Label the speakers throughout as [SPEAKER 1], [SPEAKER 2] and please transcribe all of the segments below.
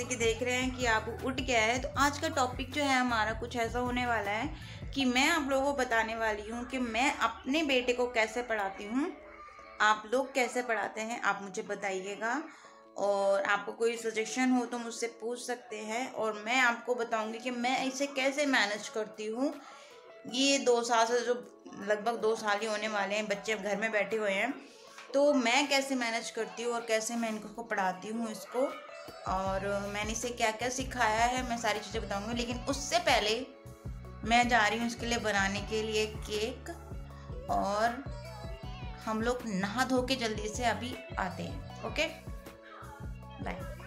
[SPEAKER 1] जैसे कि देख रहे हैं कि आप उठ गया है तो आज का टॉपिक जो है हमारा कुछ ऐसा होने वाला है कि मैं आप लोगों को बताने वाली हूँ कि मैं अपने बेटे को कैसे पढ़ाती हूँ आप लोग कैसे पढ़ाते हैं आप मुझे बताइएगा और आपको कोई सजेशन हो तो मुझसे पूछ सकते हैं और मैं आपको बताऊंगी कि मैं इसे कैसे मैनेज करती हूँ ये दो साल से जो लगभग दो साल ही होने वाले हैं बच्चे घर में बैठे हुए हैं तो मैं कैसे मैनेज करती हूँ और कैसे मैं इनको पढ़ाती हूँ इसको और मैंने इसे क्या क्या सिखाया है मैं सारी चीज़ें बताऊंगी लेकिन उससे पहले मैं जा रही हूँ इसके लिए बनाने के लिए केक और हम लोग नहा धो के जल्दी से अभी आते हैं ओके बाय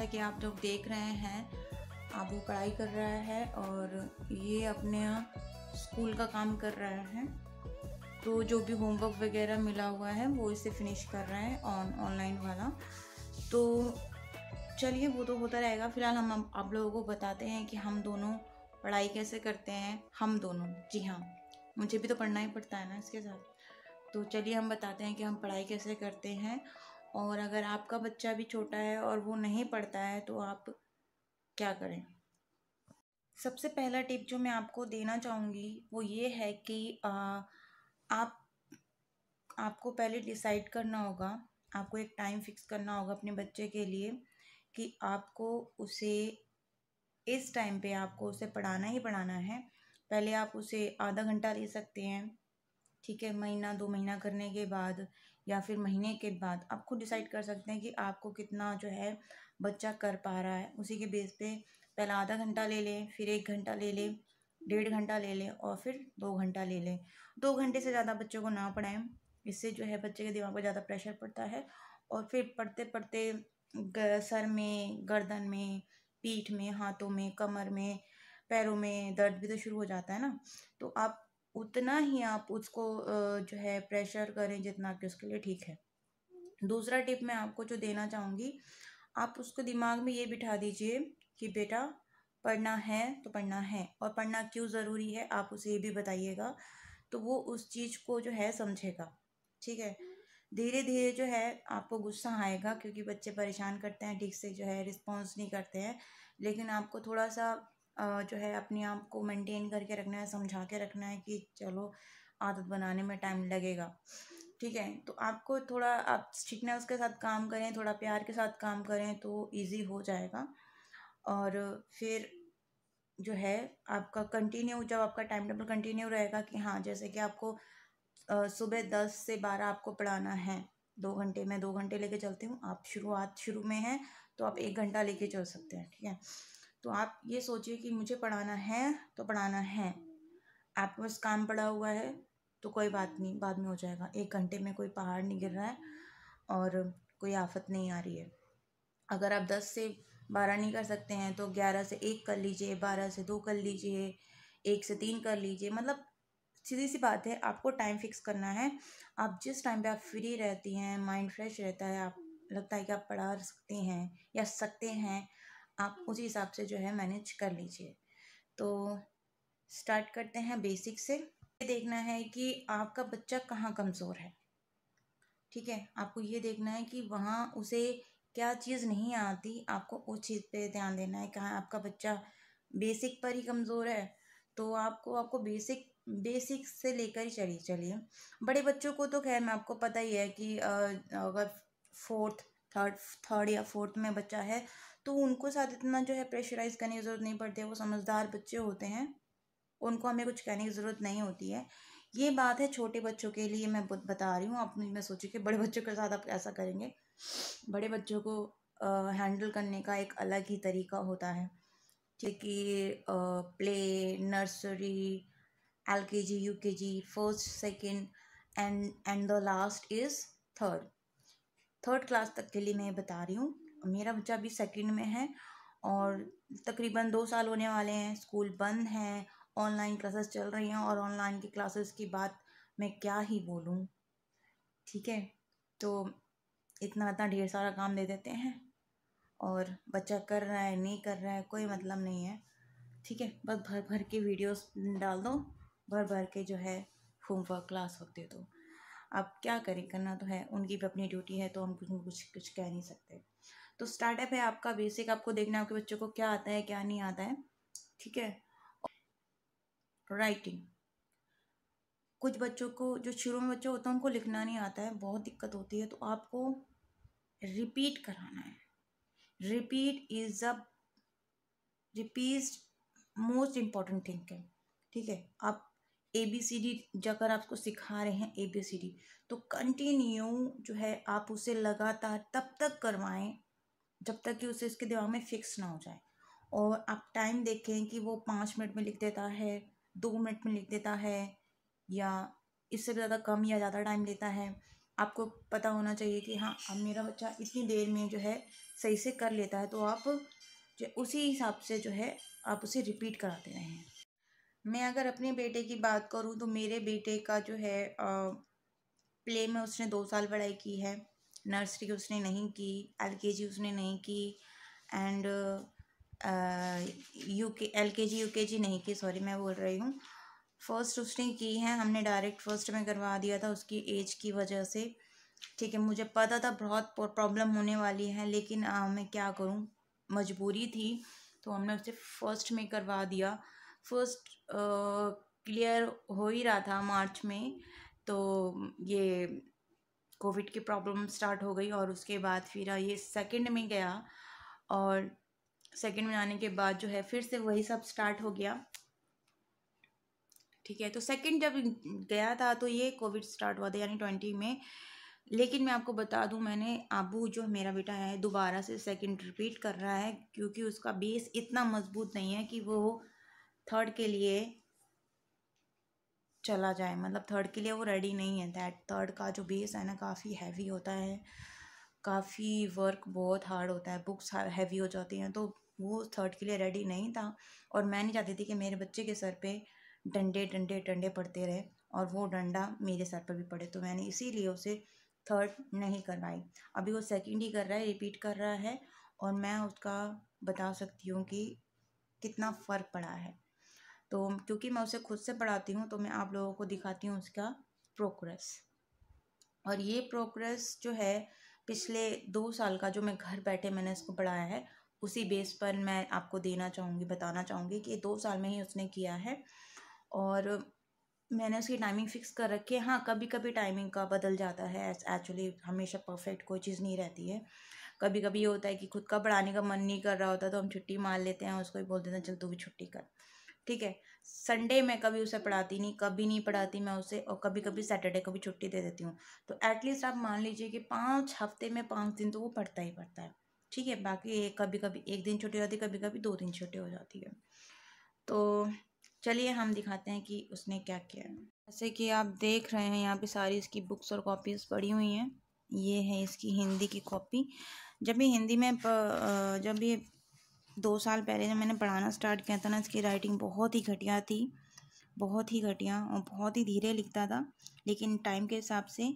[SPEAKER 1] जैसा कि आप लोग देख रहे हैं आबू पढ़ाई कर रहा है और ये अपने स्कूल का काम कर रहा है तो जो भी होमवर्क वगैरह मिला हुआ है वो इसे फिनिश कर रहे हैं ऑन ऑनलाइन वाला तो चलिए वो तो होता रहेगा फिलहाल हम आप लोगों को बताते हैं कि हम दोनों पढ़ाई कैसे करते हैं हम दोनों जी हाँ मुझे भी तो पढ़ना ही पड़ता है ना इसके साथ तो चलिए हम बताते हैं कि हम पढ़ाई कैसे करते हैं और अगर आपका बच्चा भी छोटा है और वो नहीं पढ़ता है तो आप क्या करें सबसे पहला टिप जो मैं आपको देना चाहूँगी वो ये है कि आ, आप आपको पहले डिसाइड करना होगा आपको एक टाइम फिक्स करना होगा अपने बच्चे के लिए कि आपको उसे इस टाइम पे आपको उसे पढ़ाना ही पढ़ाना है पहले आप उसे आधा घंटा ले सकते हैं ठीक है महीना दो महीना करने के बाद या फिर महीने के बाद आप खुद डिसाइड कर सकते हैं कि आपको कितना जो है बच्चा कर पा रहा है उसी के बेस पे पहला आधा घंटा ले लें फिर एक घंटा ले लें डेढ़ घंटा ले लें और फिर दो घंटा ले लें दो घंटे से ज़्यादा बच्चों को ना पढ़ाएं इससे जो है बच्चे के दिमाग पर ज़्यादा प्रेशर पड़ता है और फिर पढ़ते पढ़ते सर में गर्दन में पीठ में हाथों में कमर में पैरों में दर्द भी तो शुरू हो जाता है ना तो आप उतना ही आप उसको जो है प्रेशर करें जितना आपके उसके लिए ठीक है दूसरा टिप मैं आपको जो देना चाहूँगी आप उसको दिमाग में ये बिठा दीजिए कि बेटा पढ़ना है तो पढ़ना है और पढ़ना क्यों ज़रूरी है आप उसे ये भी बताइएगा तो वो उस चीज़ को जो है समझेगा ठीक है धीरे धीरे जो है आपको गुस्सा आएगा क्योंकि बच्चे परेशान करते हैं ठीक से जो है रिस्पॉन्स नहीं करते हैं लेकिन आपको थोड़ा सा जो है अपने आप को मेंटेन करके रखना है समझा के रखना है कि चलो आदत बनाने में टाइम लगेगा ठीक है तो आपको थोड़ा आप सीखना उसके साथ काम करें थोड़ा प्यार के साथ काम करें तो इजी हो जाएगा और फिर जो है आपका कंटिन्यू जब आपका टाइम टेबल कंटिन्यू रहेगा कि हाँ जैसे कि आपको सुबह दस से बारह आपको पढ़ाना है दो घंटे मैं दो घंटे लेके चलती हूँ आप शुरुआत शुरू में हैं तो आप एक घंटा लेके चल सकते हैं ठीक है तो आप ये सोचिए कि मुझे पढ़ाना है तो पढ़ाना है आपके पास काम पड़ा हुआ है तो कोई बात नहीं बाद में हो जाएगा एक घंटे में कोई पहाड़ नहीं गिर रहा है और कोई आफत नहीं आ रही है अगर आप दस से बारह नहीं कर सकते हैं तो ग्यारह से एक कर लीजिए बारह से दो कर लीजिए एक से तीन कर लीजिए मतलब सीधी सी बात है आपको टाइम फिक्स करना है आप जिस टाइम पे आप फ्री रहती हैं माइंड फ्रेश रहता है आप लगता है कि आप पढ़ा सकते हैं या सकते हैं आप उसी हम्म। हिसाब से जो है मैनेज कर लीजिए तो स्टार्ट करते हैं बेसिक से ये देखना है कि आपका बच्चा कहाँ कमज़ोर है ठीक है आपको ये देखना है कि वहाँ उसे क्या चीज़ नहीं आती आपको उस चीज़ पे ध्यान देना है कहाँ आपका बच्चा बेसिक पर ही कमज़ोर है तो आपको आपको बेसिक बेसिक से लेकर ही चलिए चलिए बड़े बच्चों को तो खैर मैं आपको पता ही है कि अगर फोर्थ थर्ड थर्ड या फोर्थ में बच्चा है तो उनको साथ इतना जो है प्रेशराइज करने की ज़रूरत नहीं पड़ती है वो समझदार बच्चे होते हैं उनको हमें कुछ कहने की ज़रूरत नहीं होती है ये बात है छोटे बच्चों के लिए मैं बता रही हूँ आप मैं सोची कि बड़े बच्चों के साथ आप ऐसा करेंगे बड़े बच्चों को हैंडल करने का एक अलग ही तरीका होता है जैसे कि प्ले नर्सरी एल के G U K G first second and and the last is third third class तक के लिए मैं बता रही हूँ मेरा बच्चा अभी सेकंड में है और तकरीबन दो साल होने वाले हैं स्कूल बंद हैं ऑनलाइन क्लासेस चल रही हैं और ऑनलाइन की क्लासेस की बात मैं क्या ही बोलूँ ठीक है तो इतना इतना ढेर सारा काम दे देते हैं और बच्चा कर रहा है नहीं कर रहा है कोई मतलब नहीं है ठीक है बस भर भर के वीडियोस डाल दो भर भर के जो है होमवर्क क्लास होते दो तो। अब क्या करें करना तो है उनकी भी अपनी ड्यूटी है तो हम कुछ कुछ कुछ कह नहीं सकते तो स्टार्टअप है आपका बेसिक आपको देखना है आपके बच्चों को क्या आता है क्या नहीं आता है ठीक है राइटिंग कुछ बच्चों को जो शुरू में बच्चों होता है उनको लिखना नहीं आता है बहुत दिक्कत होती है तो आपको रिपीट कराना है repeat is a repeat most important thing है ठीक है आप ए बी सी डी जाकर आपको सिखा रहे हैं ए बी सी डी तो कंटिन्यू जो है आप उसे लगातार तब तक करवाएं जब तक कि उसे इसके दिमाग में फिक्स ना हो जाए और आप टाइम देखें कि वो पाँच मिनट में लिख देता है दो मिनट में लिख देता है या इससे ज़्यादा कम या ज़्यादा टाइम लेता है आपको पता होना चाहिए कि हाँ अब मेरा बच्चा इतनी देर में जो है सही से कर लेता है तो आप जो उसी हिसाब से जो है आप उसे रिपीट कराते रहें मैं अगर अपने बेटे की बात करूँ तो मेरे बेटे का जो है आ, प्ले में उसने दो साल पढ़ाई की है नर्सरी उसने नहीं की एल के जी उसने नहीं की एंड यू के एल के जी यू के जी नहीं की सॉरी मैं बोल रही हूँ फ़र्स्ट उसने की है हमने डायरेक्ट फर्स्ट में करवा दिया था उसकी एज की वजह से ठीक है मुझे पता था बहुत प्रॉब्लम होने वाली है लेकिन आ, uh, मैं क्या करूँ मजबूरी थी तो हमने उसे फर्स्ट में करवा दिया फर्स्ट क्लियर uh, हो ही रहा था मार्च में तो ये कोविड की प्रॉब्लम स्टार्ट हो गई और उसके बाद फिर ये सेकंड में गया और सेकंड में आने के बाद जो है फिर से वही सब स्टार्ट हो गया ठीक है तो सेकंड जब गया था तो ये कोविड स्टार्ट हुआ था यानी ट्वेंटी में लेकिन मैं आपको बता दूं मैंने आबू जो मेरा बेटा है दोबारा से सेकंड रिपीट कर रहा है क्योंकि उसका बेस इतना मजबूत नहीं है कि वो थर्ड के लिए चला जाए मतलब थर्ड के लिए वो रेडी नहीं है दैट थर्ड का जो बेस है ना काफ़ी हैवी होता है काफ़ी वर्क बहुत हार्ड होता है बुक्स हैवी हो जाती हैं तो वो थर्ड के लिए रेडी नहीं था और मैं नहीं चाहती थी कि मेरे बच्चे के सर पे डंडे डंडे डंडे पड़ते रहे और वो डंडा मेरे सर पर भी पड़े तो मैंने इसीलिए उसे थर्ड नहीं करवाई अभी वो सेकंड ही कर रहा है रिपीट कर रहा है और मैं उसका बता सकती हूँ कि कितना फ़र्क पड़ा है तो क्योंकि मैं उसे खुद से पढ़ाती हूँ तो मैं आप लोगों को दिखाती हूँ उसका प्रोग्रेस और ये प्रोग्रेस जो है पिछले दो साल का जो मैं घर बैठे मैंने इसको पढ़ाया है उसी बेस पर मैं आपको देना चाहूँगी बताना चाहूँगी कि दो साल में ही उसने किया है और मैंने उसकी टाइमिंग फ़िक्स कर रखी है हाँ कभी कभी टाइमिंग का बदल जाता है एक्चुअली हमेशा परफेक्ट कोई चीज़ नहीं रहती है कभी कभी ये होता है कि खुद का पढ़ाने का मन नहीं कर रहा होता तो हम छुट्टी मार लेते हैं उसको भी बोल देते हैं चल तू भी छुट्टी कर ठीक है संडे में कभी उसे पढ़ाती नहीं कभी नहीं पढ़ाती मैं उसे और कभी कभी सैटरडे को भी छुट्टी दे देती हूँ तो एटलीस्ट आप मान लीजिए कि पाँच हफ्ते में पाँच दिन तो वो पढ़ता ही पढ़ता है ठीक है बाकी एक कभी कभी एक दिन छुट्टी हो जाती है कभी कभी दो दिन छुट्टी हो जाती है तो चलिए हम दिखाते हैं कि उसने क्या किया है जैसे कि आप देख रहे हैं यहाँ पे सारी इसकी बुक्स और कॉपीज़ पड़ी हुई हैं ये है इसकी हिंदी की कॉपी जब भी हिंदी में प, जब भी दो साल पहले जब मैंने पढ़ाना स्टार्ट किया था ना इसकी राइटिंग बहुत ही घटिया थी बहुत ही घटिया और बहुत ही धीरे लिखता था लेकिन टाइम के हिसाब से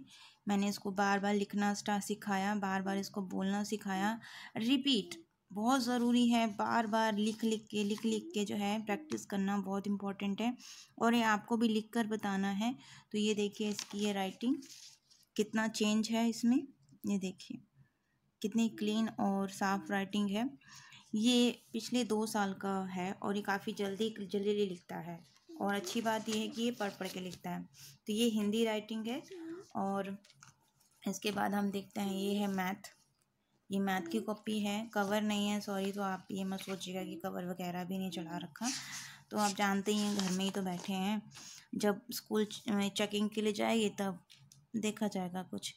[SPEAKER 1] मैंने इसको बार बार लिखना स्टार्ट सिखाया बार बार इसको बोलना सिखाया रिपीट बहुत ज़रूरी है बार बार लिख लिख के लिख लिख के जो है प्रैक्टिस करना बहुत इम्पॉर्टेंट है और ये आपको भी लिख कर बताना है तो ये देखिए इसकी ये राइटिंग कितना चेंज है इसमें ये देखिए कितनी क्लीन और साफ राइटिंग है ये पिछले दो साल का है और ये काफ़ी जल्दी जल्दी लिखता है और अच्छी बात यह है कि ये पढ़ पढ़ के लिखता है तो ये हिंदी राइटिंग है और इसके बाद हम देखते हैं ये है मैथ ये मैथ की कॉपी है कवर नहीं है सॉरी तो आप ये मत सोचिएगा कि कवर वगैरह भी नहीं चढ़ा रखा तो आप जानते ही हैं घर में ही तो बैठे हैं जब स्कूल चेकिंग के लिए जाएगी तब देखा जाएगा कुछ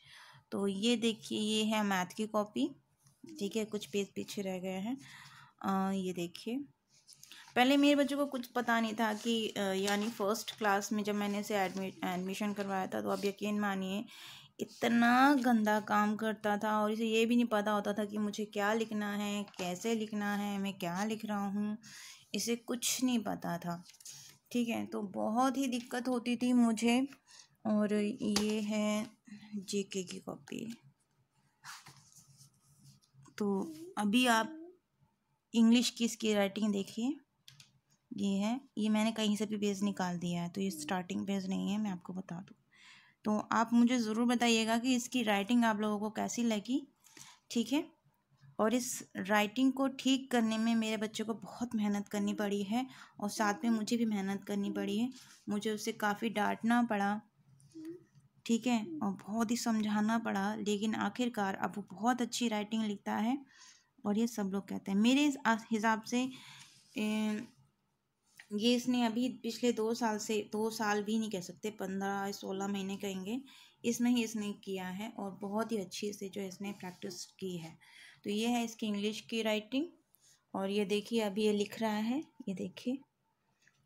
[SPEAKER 1] तो ये देखिए ये है मैथ की कॉपी ठीक है कुछ पेज पीछे रह गए हैं ये देखिए पहले मेरे बच्चों को कुछ पता नहीं था कि यानी फ़र्स्ट क्लास में जब मैंने इसे एडमिशन करवाया था तो आप यकीन मानिए इतना गंदा काम करता था और इसे ये भी नहीं पता होता था कि मुझे क्या लिखना है कैसे लिखना है मैं क्या लिख रहा हूँ इसे कुछ नहीं पता था ठीक है तो बहुत ही दिक्कत होती थी मुझे और ये है जीके की कॉपी तो अभी आप इंग्लिश की इसकी राइटिंग देखिए ये है ये मैंने कहीं से भी पेज निकाल दिया है तो ये स्टार्टिंग पेज नहीं है मैं आपको बता दूँ तो आप मुझे ज़रूर बताइएगा कि इसकी राइटिंग आप लोगों को कैसी लगी ठीक है और इस राइटिंग को ठीक करने में मेरे बच्चे को बहुत मेहनत करनी पड़ी है और साथ में मुझे भी मेहनत करनी पड़ी है मुझे उसे काफ़ी डांटना पड़ा ठीक है और बहुत ही समझाना पड़ा लेकिन आखिरकार अब वो बहुत अच्छी राइटिंग लिखता है और ये सब लोग कहते हैं मेरे हिसाब से ये इसने अभी पिछले दो साल से दो साल भी नहीं कह सकते पंद्रह सोलह महीने कहेंगे इसमें ही इसने किया है और बहुत ही अच्छी से जो इसने प्रैक्टिस की है तो ये है इसकी इंग्लिश की राइटिंग और ये देखिए अभी ये लिख रहा है ये देखिए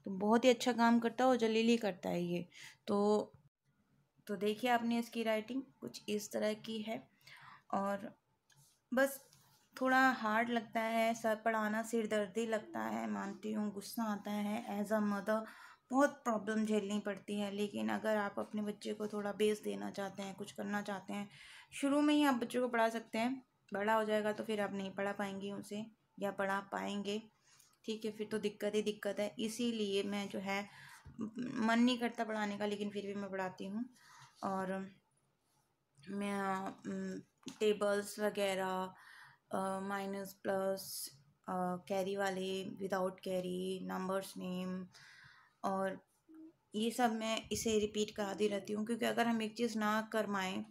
[SPEAKER 1] तो बहुत ही अच्छा काम करता है और जलीली करता है ये तो तो देखिए आपने इसकी राइटिंग कुछ इस तरह की है और बस थोड़ा हार्ड लगता है सर पढ़ाना सिर ही लगता है मानती हूँ गुस्सा आता है एज अ मदर बहुत प्रॉब्लम झेलनी पड़ती है लेकिन अगर आप अपने बच्चे को थोड़ा बेस देना चाहते हैं कुछ करना चाहते हैं शुरू में ही आप बच्चों को पढ़ा सकते हैं बड़ा हो जाएगा तो फिर आप नहीं पढ़ा पाएंगे उसे या पढ़ा पाएंगे ठीक है फिर तो दिक्कत ही दिक्कत है इसीलिए मैं जो है मन नहीं करता पढ़ाने का लेकिन फिर भी मैं पढ़ाती हूँ और मैं टेबल्स वगैरह माइनस प्लस कैरी वाले विदाउट कैरी नंबर्स नेम और ये सब मैं इसे रिपीट कराती रहती हूँ क्योंकि अगर हम एक चीज़ ना करवाएँ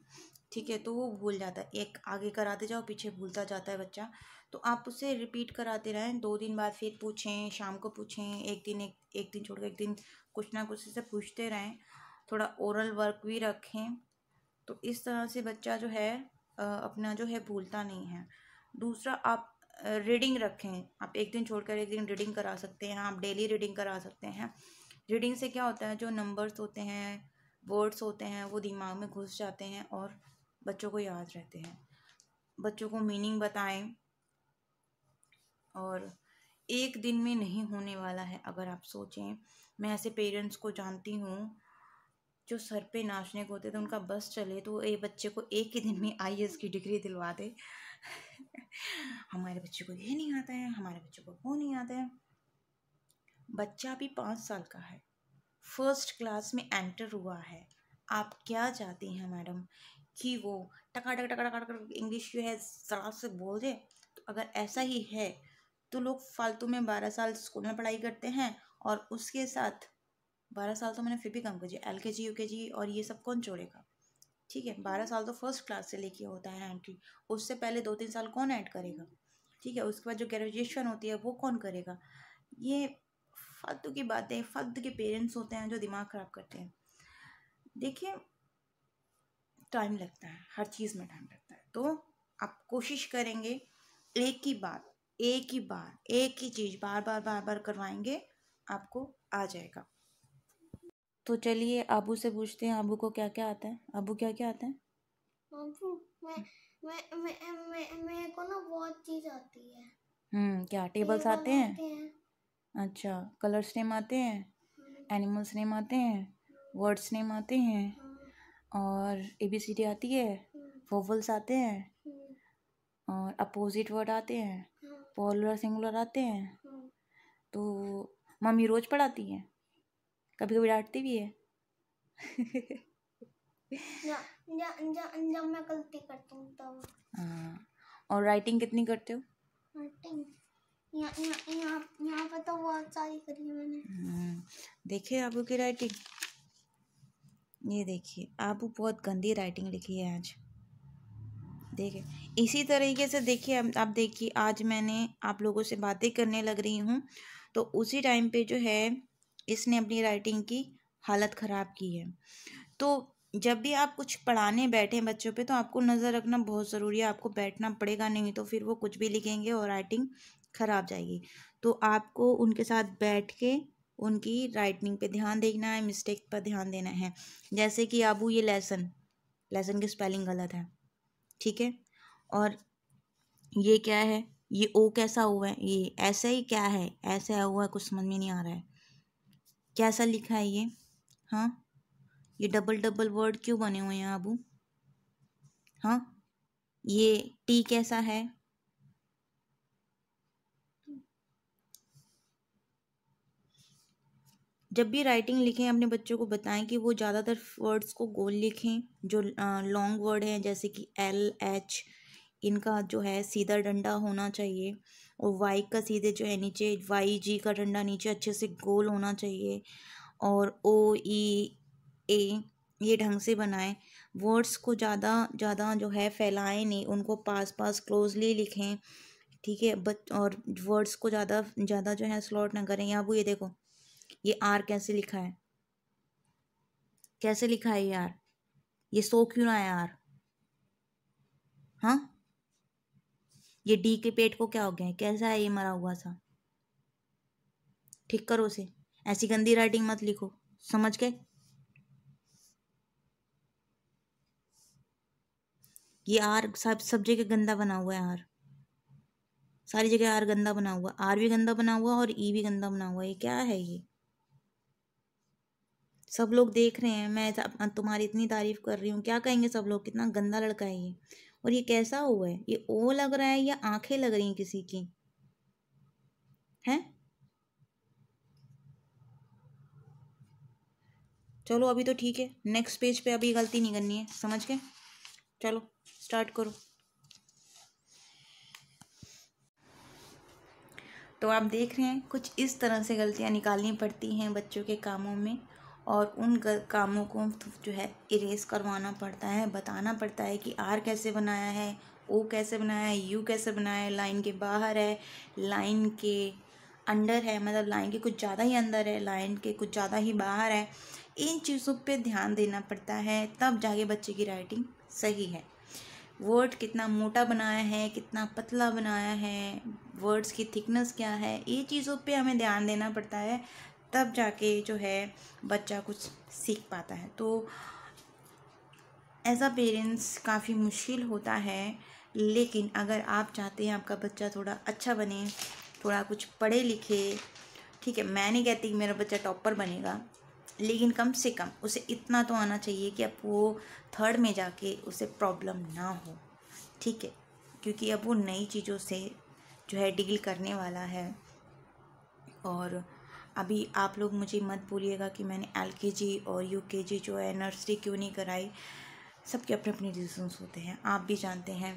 [SPEAKER 1] ठीक है तो वो भूल जाता है एक आगे कराते जाओ पीछे भूलता जाता है बच्चा तो आप उसे रिपीट कराते रहें दो दिन बाद फिर पूछें शाम को पूछें एक दिन एक एक दिन छोड़ एक दिन कुछ ना कुछ इसे पूछते रहें थोड़ा ओरल वर्क भी रखें तो इस तरह से बच्चा जो है अपना जो है भूलता नहीं है दूसरा आप रीडिंग रखें आप एक दिन छोड़कर एक दिन रीडिंग करा सकते हैं आप डेली रीडिंग करा सकते हैं रीडिंग से क्या होता है जो नंबर्स होते हैं वर्ड्स होते हैं वो दिमाग में घुस जाते हैं और बच्चों को याद रहते हैं बच्चों को मीनिंग बताएं और एक दिन में नहीं होने वाला है अगर आप सोचें मैं ऐसे पेरेंट्स को जानती हूँ जो सर पे नाचने को होते थे उनका बस चले तो ये बच्चे को एक ही दिन में आई की डिग्री दिलवा दे हमारे बच्चे को ये नहीं आता है हमारे बच्चे को वो नहीं आता है बच्चा भी पाँच साल का है फर्स्ट क्लास में एंटर हुआ है आप क्या चाहती हैं मैडम कि वो टका टका टका टका इंग्लिश जो है सड़क से बोल दे तो अगर ऐसा ही है तो लोग फालतू में बारह साल स्कूल में पढ़ाई करते हैं और उसके साथ बारह साल तो मैंने फिर भी कम कर दिया एल के जी यू के जी और ये सब कौन छोड़ेगा ठीक है बारह साल तो फर्स्ट क्लास से लेके होता है एंट्री उससे पहले दो तीन साल कौन ऐड करेगा ठीक है उसके बाद जो ग्रेजुएशन होती है वो कौन करेगा ये फालतू की बातें फालतू के पेरेंट्स होते हैं जो दिमाग ख़राब करते हैं देखिए टाइम लगता है हर चीज़ में टाइम लगता है तो आप कोशिश करेंगे एक ही बार एक ही बार एक ही चीज़ बार बार बार बार करवाएंगे आपको आ जाएगा तो चलिए आबू से पूछते हैं आबू को क्या क्या आता है आबू क्या क्या आता है हम्म क्या टेबल्स आते हैं? अच्छा कलर्स नेम आते हैं हम्म। एनिमल्स नेम आते हैं वर्ड्स नेम आते हैं हम्म। और ए बी सी डी आती है वोवल्स हम्म। आते हैं और अपोजिट वर्ड आते हैं पॉलर सिंगुलर आते हैं तो मम्मी रोज़ पढ़ाती है कभी कभी डांटती भी है तो। हाँ, और राइटिंग कितनी करते हो राइटिंग तो बहुत सारी करी है मैंने हाँ, देखिए आपू की राइटिंग ये देखिए आपू बहुत गंदी राइटिंग लिखी है आज देखिए इसी तरीके से देखिए आप देखिए आज मैंने आप लोगों से बातें करने लग रही हूँ तो उसी टाइम पे जो है इसने अपनी राइटिंग की हालत ख़राब की है तो जब भी आप कुछ पढ़ाने बैठें बच्चों पे तो आपको नज़र रखना बहुत ज़रूरी है आपको बैठना पड़ेगा नहीं तो फिर वो कुछ भी लिखेंगे और राइटिंग ख़राब जाएगी तो आपको उनके साथ बैठ के उनकी राइटिंग पे ध्यान देखना है मिस्टेक पर ध्यान देना है जैसे कि आबू ये लेसन लेसन की स्पेलिंग गलत है ठीक है और ये क्या है ये ओ कैसा हुआ है ये ऐसा ही क्या है ऐसा हुआ है कुछ समझ में नहीं आ रहा है कैसा लिखा है ये हाँ ये डबल डबल वर्ड क्यों बने हुए हैं आबू हाँ ये टी कैसा है जब भी राइटिंग लिखें अपने बच्चों को बताएं कि वो ज़्यादातर वर्ड्स को गोल लिखें जो लॉन्ग वर्ड हैं जैसे कि एल एच इनका जो है सीधा डंडा होना चाहिए और वाई का सीधे जो है नीचे वाई जी का डंडा नीचे अच्छे से गोल होना चाहिए और ओ ई ए ये ढंग से बनाएं वर्ड्स को ज़्यादा ज़्यादा जो है फैलाएं नहीं उनको पास पास क्लोजली लिखें ठीक है बच और वर्ड्स को ज़्यादा ज़्यादा जो है स्लॉट ना करें अब ये देखो ये आर कैसे लिखा है कैसे लिखा है यार ये सो क्यों ना है यार हाँ ये डी के पेट को क्या हो गया है कैसा है ये मरा हुआ सा ठीक करो उसे ऐसी गंदी राइटिंग मत लिखो समझ गए ये आर सब सब जगह गंदा बना हुआ है आर सारी जगह आर गंदा बना हुआ आर भी गंदा बना हुआ और ई भी गंदा बना हुआ ये क्या है ये सब लोग देख रहे हैं मैं तुम्हारी इतनी तारीफ कर रही हूँ क्या कहेंगे सब लोग कितना गंदा लड़का है ये और ये कैसा हुआ है ये ओ लग रहा है या आंखें लग रही हैं किसी की हैं चलो अभी तो ठीक है नेक्स्ट पेज पे अभी गलती नहीं करनी है समझ के चलो स्टार्ट करो तो आप देख रहे हैं कुछ इस तरह से गलतियां निकालनी पड़ती हैं बच्चों के कामों में और उन कामों को जो है इरेज करवाना पड़ता है बताना पड़ता है कि आर कैसे बनाया है ओ कैसे बनाया है यू कैसे बनाया है लाइन के बाहर है लाइन के अंडर है मतलब लाइन के कुछ ज़्यादा ही अंदर है लाइन के कुछ ज़्यादा ही बाहर है इन चीज़ों पे ध्यान देना पड़ता है तब जाके बच्चे की राइटिंग सही है वर्ड कितना मोटा बनाया है कितना पतला बनाया है वर्ड्स की थिकनेस क्या है ये चीज़ों पे हमें ध्यान देना पड़ता है तब जाके जो है बच्चा कुछ सीख पाता है तो एज अ पेरेंट्स काफ़ी मुश्किल होता है लेकिन अगर आप चाहते हैं आपका बच्चा थोड़ा अच्छा बने थोड़ा कुछ पढ़े लिखे ठीक है मैं नहीं कहती कि मेरा बच्चा टॉपर बनेगा लेकिन कम से कम उसे इतना तो आना चाहिए कि अब वो थर्ड में जाके उसे प्रॉब्लम ना हो ठीक है क्योंकि अब वो नई चीज़ों से जो है डील करने वाला है और अभी आप लोग मुझे मत भूलिएगा कि मैंने जी और जी जो है नर्सरी क्यों नहीं कराई सबके अपने अपने रीजन्स होते हैं आप भी जानते हैं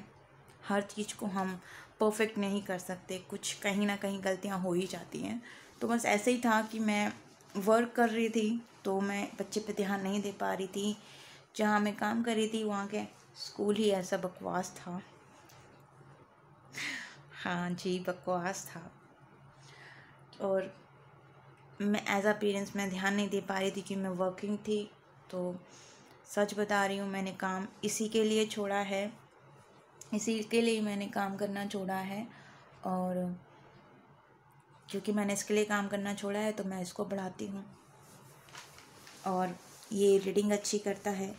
[SPEAKER 1] हर चीज़ को हम परफेक्ट नहीं कर सकते कुछ कहीं ना कहीं गलतियाँ हो ही जाती हैं तो बस ऐसे ही था कि मैं वर्क कर रही थी तो मैं बच्चे पे ध्यान नहीं दे पा रही थी जहाँ मैं काम कर रही थी वहाँ के स्कूल ही ऐसा बकवास था हाँ जी बकवास था और मैं एज आ पेरेंट्स मैं ध्यान नहीं दे पा रही थी कि मैं वर्किंग थी तो सच बता रही हूँ मैंने काम इसी के लिए छोड़ा है इसी के लिए मैंने काम करना छोड़ा है और क्योंकि मैंने इसके लिए काम करना छोड़ा है तो मैं इसको बढ़ाती हूँ और ये रीडिंग अच्छी करता है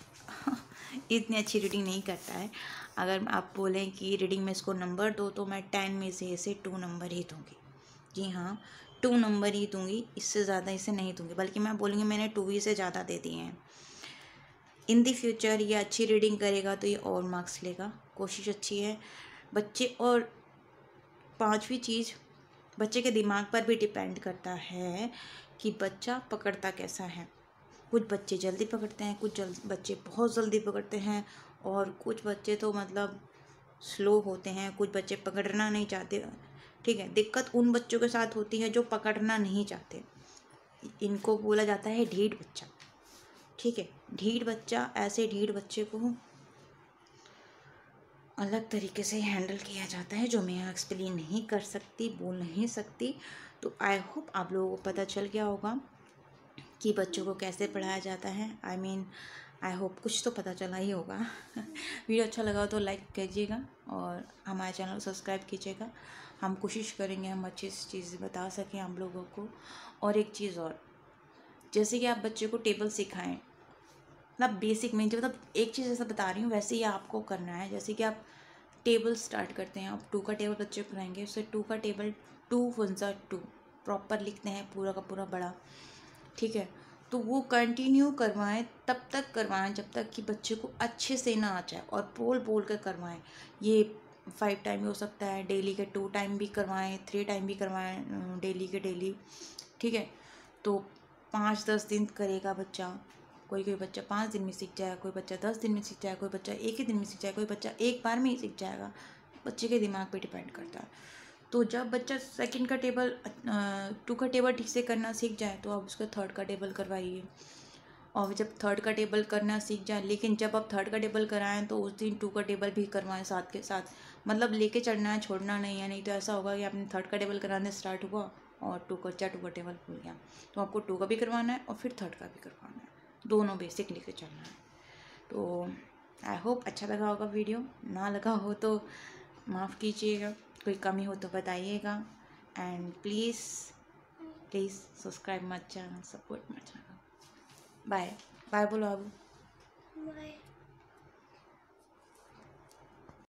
[SPEAKER 1] इतनी अच्छी रीडिंग नहीं करता है अगर आप बोलें कि रीडिंग में इसको नंबर दो तो मैं टेन में से इसे टू नंबर ही दूँगी जी हाँ टू नंबर ही दूंगी इससे ज़्यादा इसे नहीं दूंगी बल्कि मैं बोलूँगी मैंने टू ही से ज़्यादा दे दिए हैं इन दी फ्यूचर ये अच्छी रीडिंग करेगा तो ये और मार्क्स लेगा कोशिश अच्छी है बच्चे और पांचवी चीज़ बच्चे के दिमाग पर भी डिपेंड करता है कि बच्चा पकड़ता कैसा है कुछ बच्चे जल्दी पकड़ते हैं कुछ जल्द बच्चे बहुत जल्दी पकड़ते हैं और कुछ बच्चे तो मतलब स्लो होते हैं कुछ बच्चे पकड़ना नहीं चाहते ठीक है दिक्कत उन बच्चों के साथ होती है जो पकड़ना नहीं चाहते इनको बोला जाता है ढीठ बच्चा ठीक है ढीठ बच्चा ऐसे ढीठ बच्चे को अलग तरीके से हैंडल किया जाता है जो मैं यहाँ एक्सप्लेन नहीं कर सकती बोल नहीं सकती तो आई होप आप लोगों को पता चल गया होगा कि बच्चों को कैसे पढ़ाया जाता है आई मीन आई होप कुछ तो पता चला ही होगा वीडियो अच्छा लगा हो तो लाइक कीजिएगा और हमारे चैनल सब्सक्राइब कीजिएगा हम कोशिश करेंगे हम अच्छे से चीज़ बता सकें हम लोगों को और एक चीज़ और जैसे कि आप बच्चे को टेबल सिखाएं मतलब बेसिक में जो मतलब एक चीज़ जैसा बता रही हूँ वैसे ही आपको करना है जैसे कि आप टेबल स्टार्ट करते हैं आप टू का टेबल बच्चे को बनाएंगे उससे टू का टेबल टू सा टू प्रॉपर लिखते हैं पूरा का पूरा बड़ा ठीक है तो वो कंटिन्यू करवाएं तब तक करवाएं जब तक कि बच्चे को अच्छे से ना आ जाए और बोल बोल कर करवाएं ये फाइव टाइम भी हो सकता है डेली के टू टाइम भी करवाएं थ्री टाइम भी करवाएं डेली अं, के डेली ठीक है तो पाँच दस दिन करेगा बच्चा कोई कोई बच्चा पाँच दिन में सीख जाएगा कोई बच्चा दस दिन में सीख जाएगा कोई बच्चा एक ही दिन में सीख जाएगा कोई बच्चा एक बार में ही सीख जाएगा बच्चे के दिमाग पे डिपेंड करता है तो जब बच्चा सेकंड का टेबल टू अं, का टेबल ठीक से करना सीख जाए तो आप उसका थर्ड का टेबल करवाइए और जब थर्ड का टेबल करना सीख जाए लेकिन जब आप थर्ड का टेबल कराएं तो उस दिन टू का टेबल भी करवाएं साथ के साथ मतलब लेके चढ़ना है छोड़ना नहीं है नहीं तो ऐसा होगा कि आपने थर्ड का टेबल कराने स्टार्ट हुआ और टू का टू का टेबल खुल गया तो आपको टू का भी करवाना है और फिर थर्ड का भी करवाना है दोनों बेसिक लेके चलना है तो आई होप अच्छा लगा होगा वीडियो ना लगा हो तो माफ़ कीजिएगा कोई कमी हो तो बताइएगा एंड प्लीज़ प्लीज़ सब्सक्राइब मत चैनल सपोर्ट मत चैनल बाय बाय बोलो अब बाय